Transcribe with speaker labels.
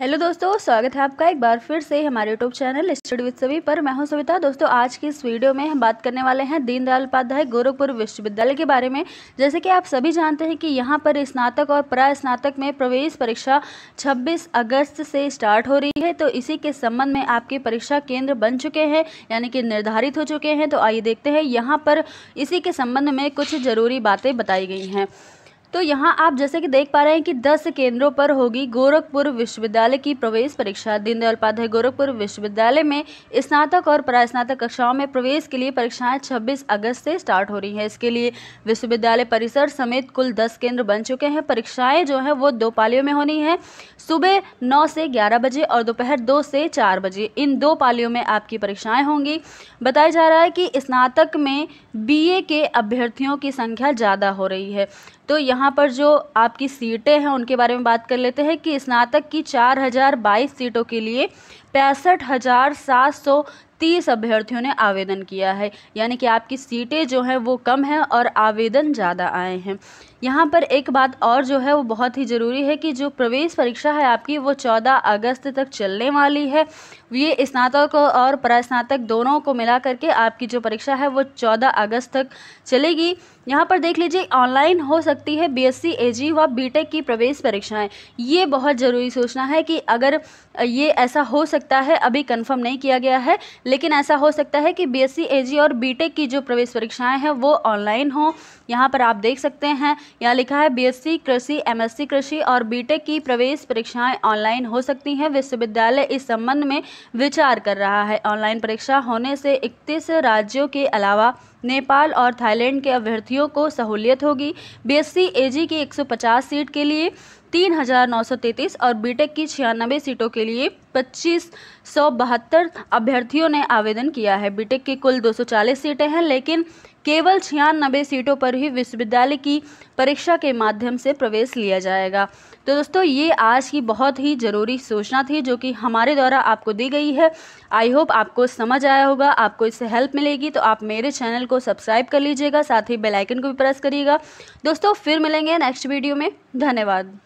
Speaker 1: hello दोस्तों स्वागत है आपका एक बार फिर से हमारे यूट्यूब चैनल स्टडी विद सभी पर मैं हूं सविता दोस्तों आज की इस वीडियो में हम बात करने वाले हैं दीनदयाल उपाध्याय गोरखपुर विश्वविद्यालय के बारे में जैसे कि आप सभी जानते हैं कि यहां पर स्नातक और स्नातक में प्रवेश परीक्षा 26 अगस्त से स्टार्ट हो रही है तो इसी के संबंध में आपके परीक्षा केंद्र बन चुके हैं यानी कि निर्धारित हो चुके हैं तो आइए देखते हैं यहाँ पर इसी के संबंध में कुछ ज़रूरी बातें बताई गई हैं तो यहाँ आप जैसे कि देख पा रहे हैं कि दस केंद्रों पर होगी गोरखपुर विश्वविद्यालय की प्रवेश परीक्षा दीनदयाल उपाध्याय गोरखपुर विश्वविद्यालय में स्नातक और परास्नातक कक्षाओं में प्रवेश के लिए परीक्षाएं 26 अगस्त से स्टार्ट हो रही हैं इसके लिए विश्वविद्यालय परिसर समेत कुल दस केंद्र बन चुके हैं परीक्षाएँ जो हैं वो दो पालियों में होनी है सुबह नौ से ग्यारह बजे और दोपहर दो से चार बजे इन दो पालियों में आपकी परीक्षाएँ होंगी बताया जा रहा है कि स्नातक में बी के अभ्यर्थियों की संख्या ज़्यादा हो रही है तो यहाँ यहाँ पर जो आपकी सीटें हैं उनके बारे में बात कर लेते हैं कि स्नातक की चार हज़ार बाईस सीटों के लिए पैंसठ हज़ार सात सौ तीस अभ्यर्थियों ने आवेदन किया है यानी कि आपकी सीटें जो हैं वो कम हैं और आवेदन ज़्यादा आए हैं यहाँ पर एक बात और जो है वो बहुत ही ज़रूरी है कि जो प्रवेश परीक्षा है आपकी वो चौदह अगस्त तक चलने वाली है ये स्नातक और परास्नातक दोनों को मिला करके आपकी जो परीक्षा है वो चौदह अगस्त तक चलेगी यहाँ पर देख लीजिए ऑनलाइन हो सकती है बीएससी एजी व बीटेक की प्रवेश परीक्षाएं ये बहुत ज़रूरी सोचना है कि अगर ये ऐसा हो सकता है अभी कंफर्म नहीं किया गया है लेकिन ऐसा हो सकता है कि बीएससी एजी और बीटेक की जो प्रवेश परीक्षाएं हैं वो ऑनलाइन हों यहाँ पर आप देख सकते हैं यहाँ लिखा है बीएससी कृषि एमएससी कृषि और बीटेक की प्रवेश परीक्षाएं ऑनलाइन हो सकती हैं विश्वविद्यालय इस संबंध में विचार कर रहा है ऑनलाइन परीक्षा होने से इकतीस राज्यों के अलावा नेपाल और थाईलैंड के अभ्यर्थियों को सहूलियत होगी बीएससी एजी की 150 सीट के लिए तीन हज़ार नौ सौ तैतीस और बीटेक की छियानबे सीटों के लिए पच्चीस सौ बहत्तर अभ्यर्थियों ने आवेदन किया है बीटेक की कुल 240 सीटें हैं लेकिन केवल छियानबे सीटों पर ही विश्वविद्यालय की परीक्षा के माध्यम से प्रवेश लिया जाएगा तो दोस्तों ये आज की बहुत ही ज़रूरी सूचना थी जो कि हमारे द्वारा आपको दी गई है आई होप आपको समझ आया होगा आपको इससे हेल्प मिलेगी तो आप मेरे चैनल को सब्सक्राइब कर लीजिएगा साथ ही बेलाइकन को भी प्रेस करिएगा दोस्तों फिर मिलेंगे नेक्स्ट वीडियो में धन्यवाद